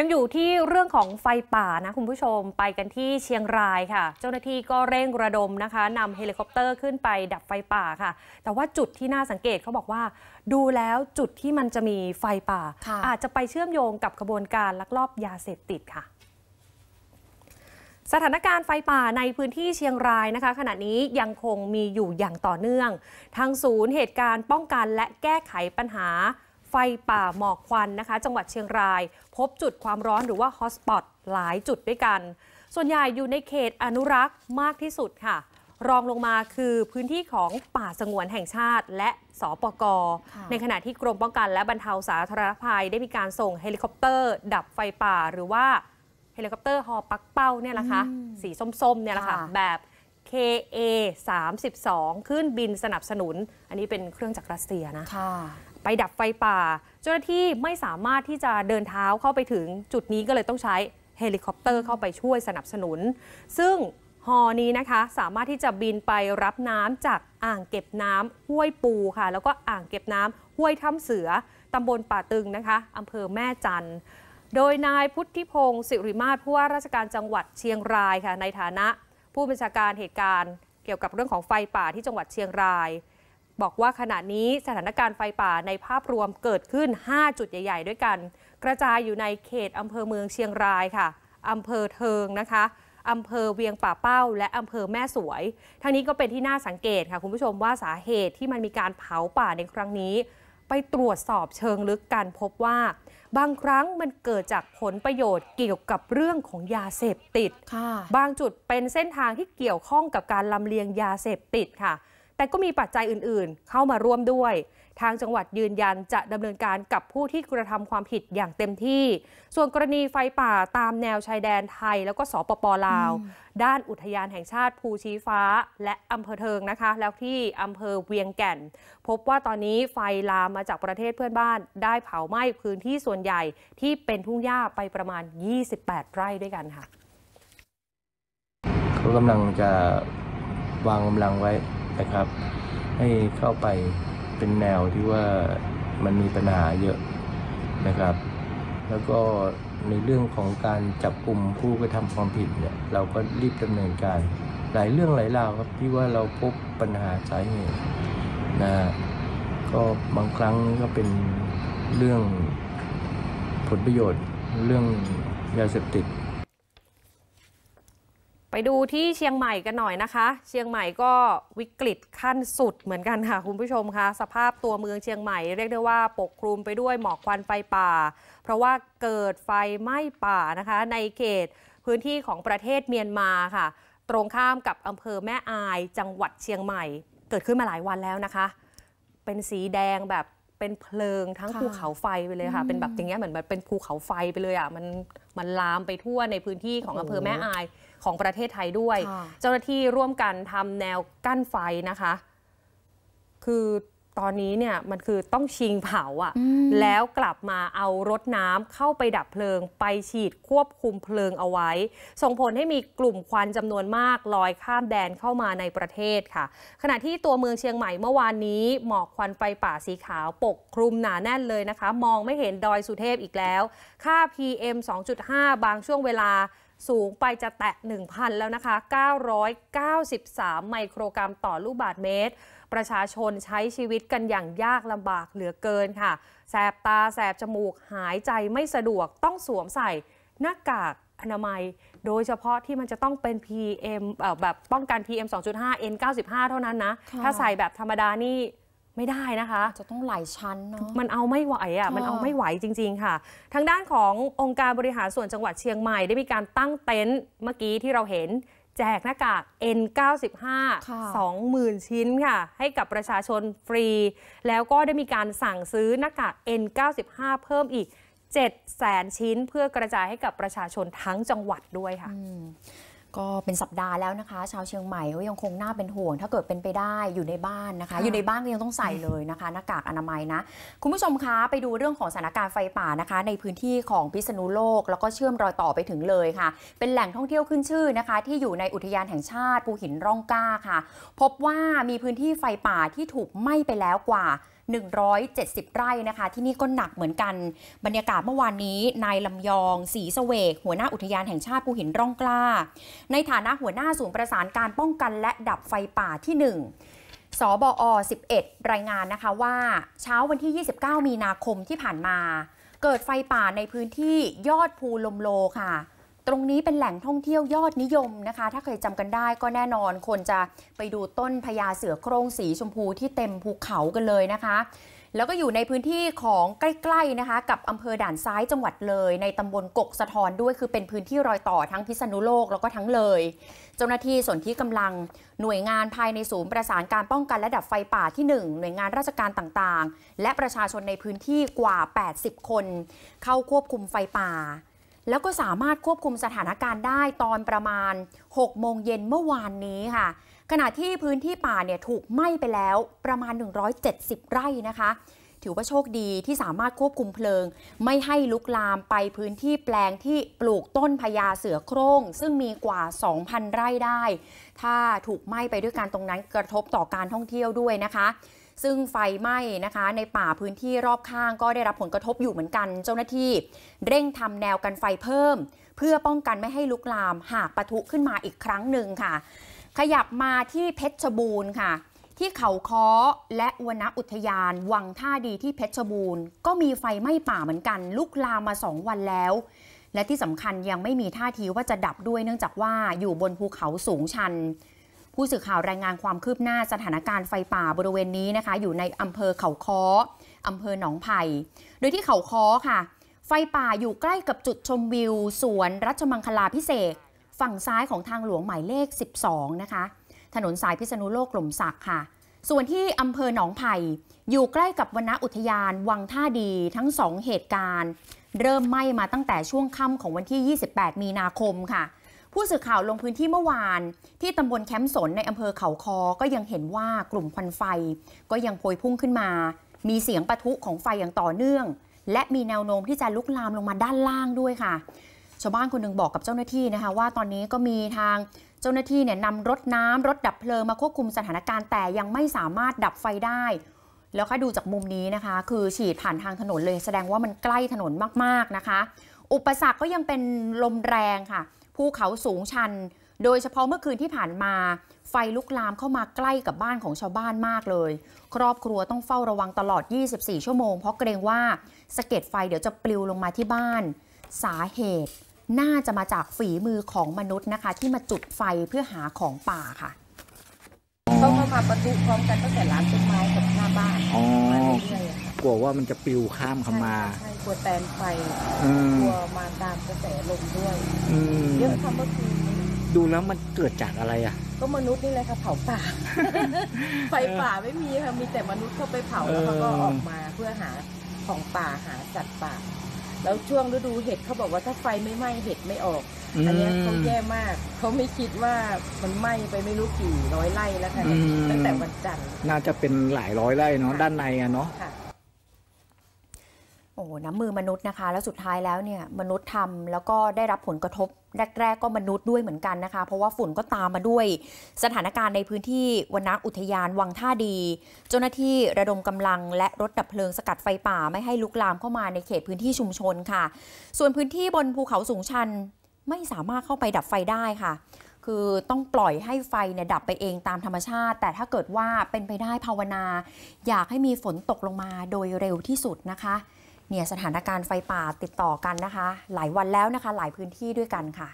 ยังอยู่ที่เรื่องของไฟป่านะคุณผู้ชมไปกันที่เชียงรายค่ะ เจ้าหน้าที่ก็เร่งระดมนะคะนำเฮลิคอปเตอร์ขึ้นไปดับไฟป่าค่ะ แต่ว่าจุดที่น่าสังเกตเขาบอกว่า ดูแล้วจุดที่มันจะมีไฟป่า อาจจะไปเชื่อมโยงกับกระบวนการลักลอบยาเสพติดค่ะ สถานการณ์ไฟป่าในพื้นที่เชียงรายนะคะ ขณะนี้ยังคงมีอยู่อย่างต่อเนื่องทางศูนย์เหตุการณ์ป้องกันและแก้ไขปัญหาไฟป่าหมอกควันนะคะ จังหวัดเชียงราย พบจุดความร้อนหรือว่าฮอสปอตหลายจุดด้วยกัน ส่วนใหญ่อยู่ในเขตอนุรักษ์มากที่สุดค่ะ รองลงมาคือพื้นที่ของป่าสงวนแห่งชาติและสปกในขณะที่กรมป้องกันและบรรเทาสาธารณภัยได้มีการส่งเฮลิคอปเตอร์ดับไฟป่า หรือว่าเฮลิคอปเตอร์ฮอปักเป้าเนี่ยนะคะสีส้มๆเนี่ยนะคะ่ะ แบบ KA 32ขึ้นบินสนับสนุน อันนี้เป็นเครื่องจากรัสเซียนะไปดับไฟป่า เจ้าหน้าที่ไม่สามารถที่จะเดินเท้าเข้าไปถึง จุดนี้ก็เลยต้องใช้เฮลิคอปเตอร์เข้าไปช่วยสนับสนุน ซึ่งฮอนี้นะคะสามารถที่จะบินไปรับน้ำจากอ่างเก็บน้ำห้วยปูค่ะแล้วก็อ่างเก็บน้ำห้วยถ้าเสือตำบลป่าตึงนะคะ อำเภอแม่จันทร์โดยนายพุทธิพงศ์สิริมาศผู้ว่าราชการจังหวัดเชียงรายค่ะในฐานะ ผู้บัญชาการเหตุการณ์ เกี่ยวกับเรื่องของไฟป่าที่จังหวัดเชียงรายบอกว่าขณะนี้สถานการณ์ไฟป่าในภาพรวมเกิดขึ้น 5 จุดใหญ่ๆ ด้วยกัน กระจายอยู่ในเขตอำเภอเมืองเชียงรายค่ะอำเภอเทิงนะคะอำเภอเวียงป่าเป้าและอำเภอแม่สวย ทั้งนี้ก็เป็นที่น่าสังเกตค่ะ คุณผู้ชมว่าสาเหตุที่มันมีการเผาป่าในครั้งนี้ ไปตรวจสอบเชิงลึกกันพบว่า บางครั้งมันเกิดจากผลประโยชน์เกี่ยวกับเรื่องของยาเสพติดบางจุดเป็นเส้นทางที่เกี่ยวข้องกับการลำเลียงยาเสพติดค่ะแต่ก็มีปัจจัยอื่นๆ เข้ามาร่วมด้วย ทางจังหวัดยืนยันจะดำเนินการกับผู้ที่กระทำความผิดอย่างเต็มที่ ส่วนกรณีไฟป่าตามแนวชายแดนไทย แล้วก็สปปลาว ด้านอุทยานแห่งชาติภูชีฟ้า และอำเภอเทิงนะคะ แล้วที่อำเภอเวียงแก่น พบว่าตอนนี้ไฟลามมาจากประเทศเพื่อนบ้านได้เผาไหม้พื้นที่ส่วนใหญ่ที่เป็นทุ่งหญ้าไปประมาณ 28 ไร่ด้วยกันค่ะเขากำลังจะวางกำลังไว้นะครับให้เข้าไปเป็นแนวที่ว่ามันมีปัญหาเยอะนะครับแล้วก็ในเรื่องของการจับกลุ่มผู้กระทำความผิดเนี่ยเราก็รีบดำเนินการ หลายเรื่องหลายราวครับที่ว่าเราพบปัญหาสาเหตุนะก็บางครั้งก็เป็นเรื่องผลประโยชน์เรื่องยาเสพติดไปดูที่เชียงใหม่กันหน่อยนะคะ เชียงใหม่ก็วิกฤตขั้นสุดเหมือนกันค่ะคุณผู้ชมคะสภาพตัวเมืองเชียงใหม่ เรียกได้ว่าปกคลุมไปด้วยหมอกควันไฟป่า เพราะว่าเกิดไฟไหม้ป่านะคะ ในเขตพื้นที่ของประเทศเมียนมาค่ะ ตรงข้ามกับอำเภอแม่อายจังหวัดเชียงใหม่ เกิดขึ้นมาหลายวันแล้วนะคะ เป็นสีแดงแบบเป็นเพลิงทั้งภูเขาไฟไปเลยค่ะเป็นแบบอย่างเงี้ยเหมือนแบบเป็นภูเขาไฟไปเลยอ่ะมันมันลามไปทั่วในพื้นที่ของอำเภอแม่อายของประเทศไทยด้วย เจ้าหน้าที่ร่วมกันทำแนวกั้นไฟนะคะ คือตอนนี้เนี่ยมันคือต้องชิงเผาอะ่ะแล้วกลับมาเอารถน้ำเข้าไปดับเพลิงไปฉีดควบคุมเพลิงเอาไว้ ส่งผลให้มีกลุ่มควันจำนวนมากลอยข้ามแดนเข้ามาในประเทศค่ะ ขณะที่ตัวเมืองเชียงใหม่เมื่อวานนี้หมอกควันไฟป่าสีขาวปกคลุมหนาแน่นเลยนะคะ มองไม่เห็นดอยสุเทพอีกแล้วค่า PM 2.5 บางช่วงเวลาสูงไปจะแตะ 1,000 แล้วนะคะ 993 ไมโครกรัมต่อลูกบาทเมตร ประชาชนใช้ชีวิตกันอย่างยากลำบากเหลือเกินค่ะ แสบตาแสบจมูกหายใจไม่สะดวกต้องสวมใส่หน้ากากอนามัย โดยเฉพาะที่มันจะต้องเป็น PM แบบป้องกัน PM 2.5 N95 เท่านั้นนะ ถ้าใส่แบบธรรมดานี่ไม่ได้นะคะจะต้องหลายชั้นเนาะมันเอาไม่ไหวอ่ะมันเอาไม่ไหวจริง ๆค่ะ ทางด้านขององค์การบริหารส่วนจังหวัดเชียงใหม่ได้มีการตั้งเต็นท์เมื่อกี้ที่เราเห็น แจกหน้ากาก N95 20,000 ชิ้นค่ะให้กับประชาชนฟรี แล้วก็ได้มีการสั่งซื้อหน้ากาก N95 เพิ่มอีก7 0 0 0 0 0 ชิ้นเพื่อกระจายให้กับประชาชนทั้งจังหวัดด้วยค่ะก็เป็นสัปดาห์แล้วนะคะชาวเชียงใหม่ก็ยังคงน่าเป็นห่วง ถ้าเกิดเป็นไปได้อยู่ในบ้านนะคะ อยู่ในบ้านก็ยังต้องใส่เลยนะคะ หน้ากากอนามัยนะ คุณผู้ชมคะไปดูเรื่องของสถานการณ์ไฟป่านะคะ ในพื้นที่ของพิษณุโลก แล้วก็เชื่อมรอยต่อไปถึงเลยค่ะ เป็นแหล่งท่องเที่ยวขึ้นชื่อนะคะ ที่อยู่ในอุทยานแห่งชาติภูหินร่องกล้าค่ะ พบว่ามีพื้นที่ไฟป่าที่ถูกไหม้ไปแล้วกว่า170 ไร่นะคะที่นี่ก็หนักเหมือนกัน บรรยากาศเมื่อวานนี้นายลำยองศรีสเวก หัวหน้าอุทยานแห่งชาติภูหินร่องกล้า ในฐานะหัวหน้าศูนย์ประสานการป้องกันและดับไฟป่าที่ 1 สบอ 11 รายงานนะคะว่าเช้าวันที่ 29 มีนาคมที่ผ่านมา เกิดไฟป่าในพื้นที่ยอดภูลมโลค่ะตรงนี้เป็นแหล่งท่องเที่ยวยอดนิยมนะคะ ถ้าเคยจำกันได้ก็แน่นอนคนจะไปดูต้นพญาเสือโคร่งสีชมพู ที่เต็มภูเขากันเลยนะคะ แล้วก็อยู่ในพื้นที่ของใกล้ๆนะคะ กับอำเภอด่านซ้ายจังหวัดเลย ในตำบลกกสะทอนด้วยคือเป็นพื้นที่รอยต่อทั้งพิษณุโลกแล้วก็ทั้งเลย เจ้าหน้าที่ส่วนที่กำลังหน่วยงานภายในศูนย์ประสานการป้องกันและดับไฟป่าที่ 1 หน่วยงานราชการต่างๆ และประชาชนในพื้นที่กว่า 80 คน เข้าควบคุมไฟป่าแล้วก็สามารถควบคุมสถานการณ์ได้ตอนประมาณ6โมงเย็นเมื่อวานนี้ค่ะ ขณะที่พื้นที่ป่าเนี่ยถูกไหม้ไปแล้วประมาณ 170 ไร่นะคะถือว่าโชคดีที่สามารถควบคุมเพลิง ไม่ให้ลุกลามไปพื้นที่แปลงที่ปลูกต้นพญาเสือโครง่งซึ่งมีกว่า 2,000 ไร่ได้ ถ้าถูกไหม้ไปด้วยการตรงนั้นกระทบต่อการท่องเที่ยวด้วยนะคะซึ่งไฟไหม้นะคะในป่าพื้นที่รอบข้างก็ได้รับผลกระทบอยู่เหมือนกัน เจ้าหน้าที่ เร่งทำแนวกันไฟเพิ่ม เพื่อป้องกันไม่ให้ลุกลามหากปะทุขึ้นมาอีกครั้งหนึ่งค่ะ ขยับมาที่เพชรบูรณ์ค่ะ ที่เขาค้อและวนอุทยานวังท่าดีที่เพชรบูรณ์ ก็มีไฟไหม้ป่าเหมือนกันลุกลามมาสองวันแล้ว และที่สำคัญยังไม่มีท่าทีว่าจะดับด้วยเนื่องจากว่าอยู่บนภูเขาสูงชันผู้สื่อข่าว รายงานความคืบหน้าสถานการณ์ไฟป่าบริเวณนี้นะคะ อยู่ในอำเภอเขาค้ออำเภอหนองไผ่โดยที่เขาค้อค่ะ ไฟป่าอยู่ใกล้กับจุดชมวิวสวนรัชมังคลาพิเศษฝั่งซ้ายของทางหลวงหมายเลข12นะคะถนนสายพิษณุโลกหล่มสักค่ะ ส่วนที่อำเภอหนองไผ่อยู่ใกล้กับวณอุทยานวังท่าดีทั้งสองเหตุการณ์ เริ่มไหม้มาตั้งแต่ช่วงค่ำของวันที่ 28 มีนาคมค่ะผู้สื่อข่าวลงพื้นที่เมื่อวานที่ตำบลแคมป์สนในอำเภอเขาคอ ก็ยังเห็นว่ากลุ่มควันไฟ ก็ยังโพยพุ่งขึ้นมา มีเสียงปะทุ ของไฟอย่างต่อเนื่อง และมีแนวโน้มที่จะลุกลามลงมาด้านล่างด้วยค่ะชาวบ้านคนหนึ่งบอกกับเจ้าหน้าที่นะคะ ว่าตอนนี้ก็มีทางเจ้าหน้าที่เนี่ยนำรถน้ำ รถดับเพลิงมาควบคุมสถานการณ์แต่ยังไม่สามารถดับไฟได้ แล้วค่ะดูจากมุมนี้นะคะ คือฉีดผ่านทางถนนเลย แสดงว่ามันใกล้ถนนมากๆนะคะ อุปสรรคก็ยังเป็นลมแรงค่ะภูเขาสูงชัน โดยเฉพาะเมื่อคืนที่ผ่านมา ไฟลุกลามเข้ามาใกล้กับบ้านของชาวบ้านมากเลย ครอบครัวต้องเฝ้าระวังตลอด 24 ชั่วโมงเพราะเกรงว่าสะเก็ดไฟเดี๋ยวจะปลิวลงมาที่บ้าน สาเหตุ น่าจะมาจากฝีมือของมนุษย์นะคะ ที่มาจุดไฟเพื่อหาของป่าค่ะ ต้อเข้ามาประตุพร้อมกันตั้งแต่ร้านต้นไม้กับหน้าบ้านมาเรื่อยๆกลัวว่ามันจะปลิวข้ามเข้ามาัวแตนไฟตกลัวมาตามกระแสลมด้วยเยอะทำเมื่อคืนดูแล้วมันเกิดจากอะไรอ่ะ ก็มนุษย์นี่แหละค่ะเผาป่า ไฟป่าไม่มีค่ะมีแต่มนุษย์เข้าไปเผาแล้วเขาก็ออกมาเพื่อหาของป่าหาจัดป่า แล้วช่วงฤดูเห็ดเขาบอกว่าถ้าไฟไม่ไหม้เห็ดไม่ออก อันนี้เขาแย่มาก เขาไม่คิดว่ามันไหม้ไปไม่รู้กี่ร้อยไร่แล้วค่ะตั้งแต่วันจันทร์น่าจะเป็นหลายร้อยไร่เนาะด้านในอะเนาะโอ้ น้ำมือมนุษย์นะคะ แล้วสุดท้ายแล้วเนี่ยมนุษย์ทำแล้วก็ได้รับผลกระทบ แรกๆก็มนุษย์ด้วยเหมือนกันนะคะ เพราะว่าฝุ่นก็ตามมาด้วย สถานการณ์ในพื้นที่วนักอุทยานวังท่าดี เจ้าหน้าที่ระดมกำลังและรถดับเพลิงสกัดไฟป่าไม่ให้ลุกลามเข้ามาในเขตพื้นที่ชุมชนค่ะ ส่วนพื้นที่บนภูเขาสูงชันไม่สามารถเข้าไปดับไฟได้ค่ะ คือต้องปล่อยให้ไฟเนี่ยดับไปเองตามธรรมชาติ แต่ถ้าเกิดว่าเป็นไปได้ภาวนา อยากให้มีฝนตกลงมาโดยเร็วที่สุดนะคะเนี่ยสถานการณ์ไฟป่าติดต่อกันนะคะ หลายวันแล้วนะคะ หลายพื้นที่ด้วยกันค่ะ